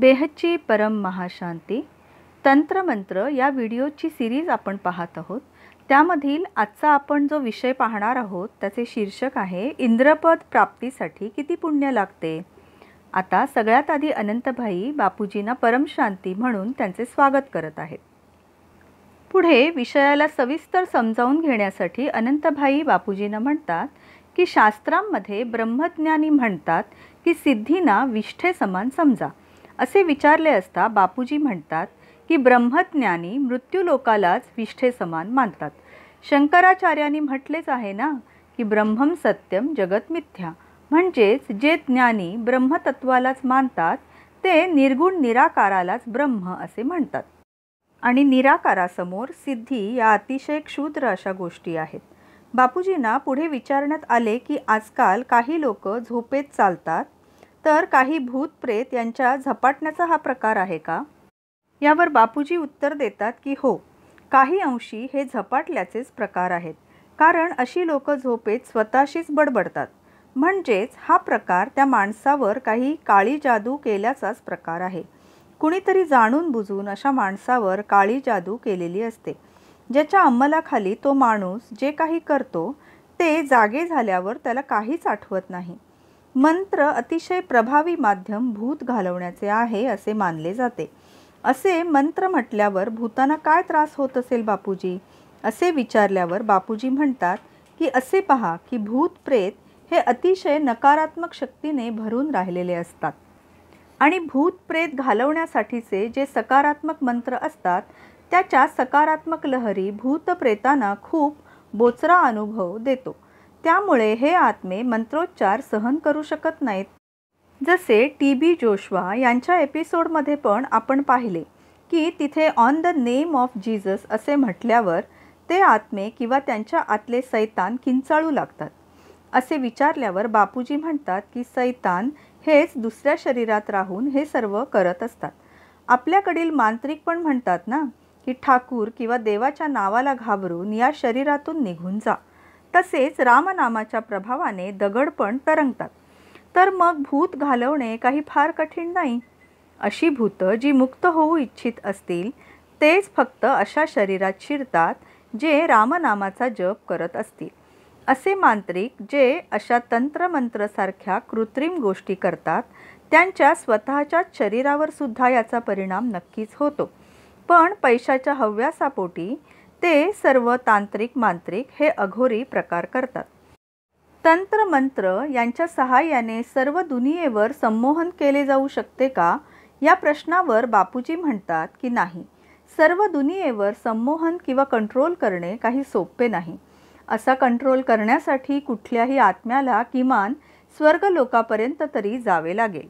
बेहच्ची परम महाशांती तंत्रमंत्र या व्हिडिओची सिरीज आपण पाहत आहोत त्यामधील आजचा आपण जो विषय पाहणार आहोत त्याचे शीर्षक आहे इंद्रपद प्राप्तीसाठी किती पुण्य लागते आता सगळ्यात आधी अनंतभाई बापूजींना परमशांती म्हणून त्यांचे स्वागत करत आहेत पुढे विषयाला सविस्तर समजावून घेण्यासाठी अनंतभाई बापूजींना म्हणतात की शास्त्रांमध्ये ब्रह्मज्ञानी म्हणतात की सिद्धींना विष्ठे समान समजा असे विचारले असता बापूजी म्हणतात की ब्रह्मज्ञानी मृत्यूलोकालाच विष्ठे समान मानतात शंकराचार्यांनी म्हटलेच आहे ना की ब्रह्मम सत्यम जगत मिथ्या म्हणजेच जे ज्ञानी ब्रह्मतत्वालाच मानतात ते निर्गुण निराकारालाच ब्रह्म असे म्हणतात आणि निराकारासमोर सिद्धी या अतिशय क्षुद्र अशा गोष्टी आहेत बापूजींना पुढे विचारण्यात आले की आजकाल काही लोक झोपेत चालतात तर काही भूतप्रेत यांच्या झपाटण्याचा हा प्रकार आहे का यावर बापूजी उत्तर देतात की हो काही अंशी हे झपाटल्याचेच प्रकार आहेत कारण अशी लोक झोपेत स्वतःशीच बडबडतात म्हणजेच हा प्रकार त्या माणसावर काही काळी जादू केल्याचाच प्रकार आहे कुणीतरी जाणून बुजून अशा माणसावर काळी जादू केलेली असते ज्याच्या अंमलाखाली तो माणूस जे काही करतो ते जागे झाल्यावर त्याला काहीच आठवत नाही मंत्र अतिशय प्रभावी माध्यम भूत घालवण्याचे आहे असे मानले जाते असे मंत्र म्हटल्यावर भूतांना काय त्रास होत असेल बापूजी असे विचारल्यावर बापूजी म्हणतात की असे पहा की भूत प्रेत हे अतिशय नकारात्मक शक्तीने भरून राहिलेले असतात आणि भूत प्रेत घालवण्यासाठीचे जे सकारात्मक मंत्र असतात त्याच्या सकारात्मक लहरी भूतप्रेतांना खूप बोचरा अनुभव देतो त्यामुळे हे आत्मे मंत्रोच्चार सहन करू शकत नाहीत जसे टी बी जोशवा यांच्या एपिसोडमध्ये पण आपण पाहिले की तिथे on the name of Jesus असे म्हटल्यावर ते आत्मे किंवा त्यांच्या आतले सैतान किंचाळू लागतात असे विचारल्यावर बापूजी म्हणतात की सैतान हेच दुसऱ्या शरीरात राहून हे सर्व करत असतात आपल्याकडील मांत्रिक पण म्हणतात ना की ठाकूर किंवा देवाच्या नावाला घाबरून या शरीरातून निघून जा तसेच रामनामाच्या प्रभावाने दगड पण तरंगतात तर मग भूत घालवणे काही फार कठीण नाही अशी भूतं जी मुक्त होऊ इच्छित असतील तेच फक्त अशा शरीरात शिरतात जे रामनामाचा जप करत असतील असे मांत्रिक जे अशा तंत्रमंत्रसारख्या कृत्रिम गोष्टी करतात त्यांच्या स्वतःच्या शरीरावर सुद्धा याचा परिणाम नक्कीच होतो पण पैशाच्या हव्यासापोटी ते सर्व तांत्रिक मांत्रिक हे अघोरी प्रकार करतात तंत्र मंत्र यांच्या सहाय्याने सर्व दुनियेवर संमोहन केले जाऊ शकते का या प्रश्नावर बापूजी म्हणतात की नाही सर्व दुनियेवर संमोहन किंवा कंट्रोल करणे काही सोपे नाही असा कंट्रोल करण्यासाठी कुठल्याही आत्म्याला किमान स्वर्गलोकापर्यंत तरी जावे लागेल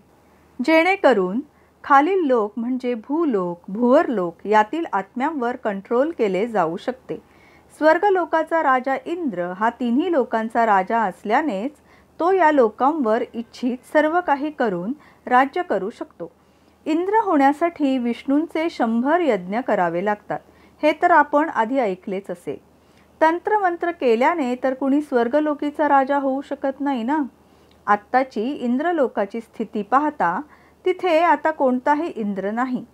जेणेकरून खालील लोक म्हणजे भूलोक भुवर लोक यातील आत्म्यांवर कंट्रोल केले जाऊ शकते स्वर्ग लोकाचा राजा इंद्र हा तिन्ही लोकांचा राजा असल्यानेच तो या लोकांवर इच्छित सर्व काही करून राज्य करू शकतो इंद्र होण्यासाठी विष्णूंचे शंभर यज्ञ करावे लागतात हे तर आपण आधी ऐकलेच असे तंत्रमंत्र केल्याने तर कुणी स्वर्गलोकीचा राजा होऊ शकत नाही ना आत्ताची इंद्रलोकाची स्थिती पाहता तिथे आता कोणताही इंद्र नाही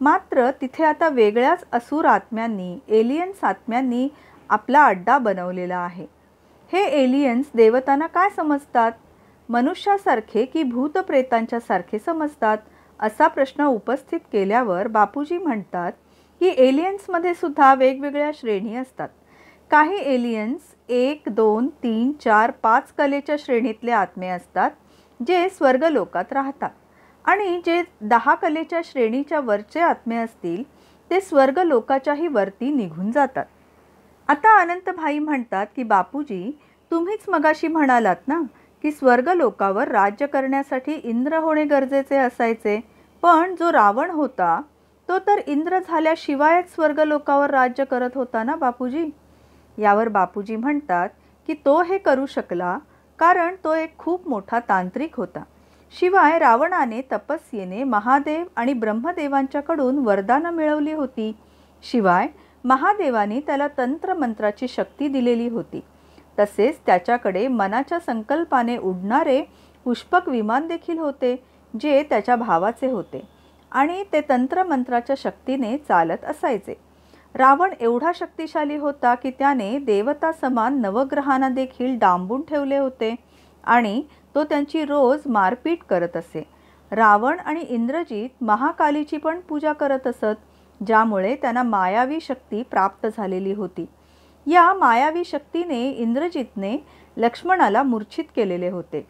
मात्र तिथे आता वेगळ्याच असूर आत्म्यांनी एलियन्स आत्म्यांनी आपला अड्डा बनवलेला आहे हे एलियन्स देवतांना काय समजतात मनुष्यासारखे की भूतप्रेतांच्या सारखे समजतात असा प्रश्न उपस्थित केल्यावर बापूजी म्हणतात की एलियन्समध्ये सुद्धा वेगवेगळ्या श्रेणी असतात काही एलियन्स एक दोन तीन चार पाच कलेच्या श्रेणीतले आत्मे असतात जे स्वर्गलोकात राहतात आणि जे दहा कलेच्या श्रेणीच्या वरचे आत्मे असतील ते स्वर्ग लोकाच्याही वरती निघून जातात आता अनंत भाई म्हणतात की बापूजी तुम्हीच मगाशी म्हणालात ना की स्वर्ग लोकावर राज्य करण्यासाठी इंद्र होणे गरजेचे असायचे पण जो रावण होता तो तर इंद्र झाल्याशिवायच स्वर्ग लोकावर राज्य करत होता ना बापूजी यावर बापूजी म्हणतात की तो हे करू शकला कारण तो एक खूप मोठा तांत्रिक होता शिवाय रावणाने तपस्येने महादेव आणि ब्रह्मदेवांच्याकडून वरदानं मिळवली होती शिवाय महादेवाने त्याला तंत्रमंत्राची शक्ती दिलेली होती तसेच त्याच्याकडे मनाच्या संकल्पाने उडणारे पुष्पक विमान देखील होते जे त्याच्या भावाचे होते आणि ते तंत्रमंत्राच्या शक्तीने चालत असायचे रावण एवढा शक्तिशाली होता की त्याने देवता समान नवग्रहांना देखील डांबून ठेवले होते आणि तो त्यांची रोज मारपीट करत असे रावण आणि इंद्रजीत महाकालीची पण पूजा करत असत ज्यामुळे त्यांना मायावी शक्ती प्राप्त झालेली होती या मायावी शक्तीने इंद्रजितने लक्ष्मणाला मूर्छित केलेले होते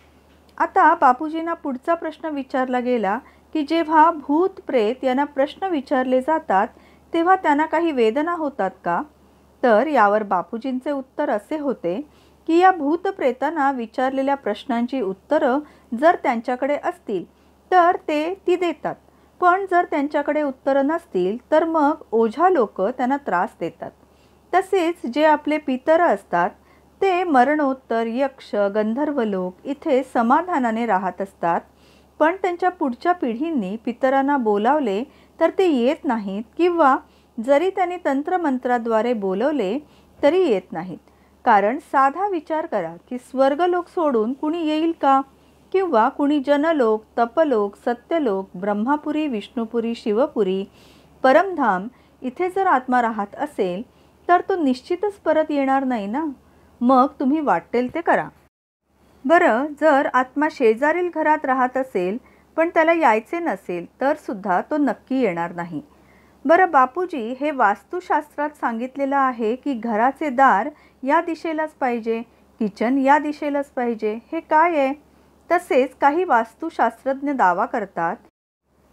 आता बापूजींना पुढचा प्रश्न विचारला गेला की जेव्हा भूत प्रेत यांना प्रश्न विचारले जातात तेव्हा त्यांना काही वेदना होतात का तर यावर बापूजींचे उत्तर असे होते की या भूतप्रेतांना विचारलेल्या प्रश्नांची उत्तरं जर त्यांच्याकडे असतील तर ते ती देतात पण जर त्यांच्याकडे उत्तरं नसतील तर मग ओझा लोक त्यांना त्रास देतात तसेच जे आपले पितर असतात ते मरणोत्तर यक्ष गंधर्व लोक इथे समाधानाने राहत असतात पण त्यांच्या पुढच्या पिढींनी पितरांना बोलावले तर ते येत नाहीत किंवा जरी त्यांनी तंत्रमंत्राद्वारे बोलवले तरी येत नाहीत कारण साधा विचार करा की स्वर्गलोक सोडून कुणी येईल का किंवा कुणी जनलोक तपलोक सत्यलोक ब्रह्मापुरी विष्णुपुरी शिवपुरी परमधाम इथे जर आत्मा राहत असेल तर तो निश्चितच परत येणार नाही ना मग तुम्ही वाटेल ते करा बरं जर आत्मा शेजारील घरात राहत असेल पण त्याला यायचे नसेल तर सुद्धा तो नक्की येणार नाही बरं बापूजी हे वास्तुशास्त्रात सांगितलेलं आहे की घराचे दार या दिशेलाच पाहिजे किचन या दिशेलाच पाहिजे हे काय आहे तसेच काही वास्तुशास्त्रज्ञ दावा करतात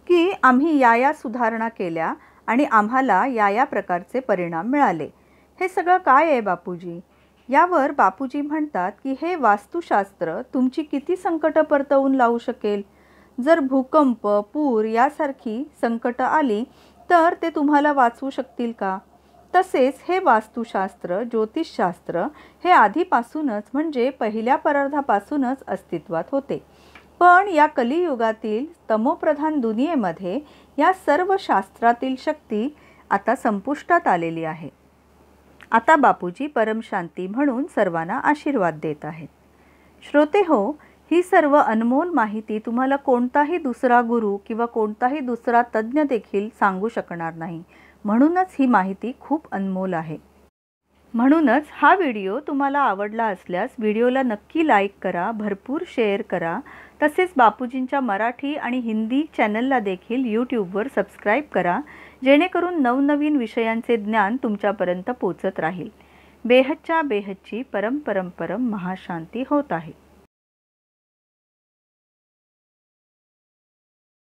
की आम्ही या या सुधारणा केल्या आणि आम्हाला या या प्रकारचे परिणाम मिळाले हे सगळं काय आहे बापूजी यावर बापूजी म्हणतात की हे वास्तुशास्त्र तुमची किती संकटं परतवून लावू शकेल जर भूकंप पूर यासारखी संकटं आली तर ते तुम्हाला वाचवू शकतील का तसेच हे वास्तुशास्त्र ज्योतिषशास्त्र हे आधीपासूनच म्हणजे पहिल्या परार्धापासूनच अस्तित्वात होते पण या कलियुगातील तमोप्रधान दुनियेमध्ये या सर्व शास्त्रातील शक्ती आता संपुष्टात आलेली आहे आता बापूजी परमशांती म्हणून सर्वांना आशीर्वाद देत आहेत श्रोते हो ही सर्व अनमोल माहिती तुम्हाला कोणताही दुसरा गुरु किंवा कोणताही दुसरा तज्ज्ञ देखील सांगू शकणार नाही म्हणूनच ही माहिती खूप अनमोल आहे म्हणूनच हा व्हिडिओ तुम्हाला आवडला असल्यास व्हिडिओला नक्की लाईक करा भरपूर शेअर करा तसेच बापूजींच्या मराठी आणि हिंदी चॅनलला देखील यूट्यूबवर सबस्क्राईब करा जेणेकरून नवनवीन विषयांचे ज्ञान तुमच्यापर्यंत पोचत राहील बेहच्च्या बेहच्ची परम महाशांती होत आहे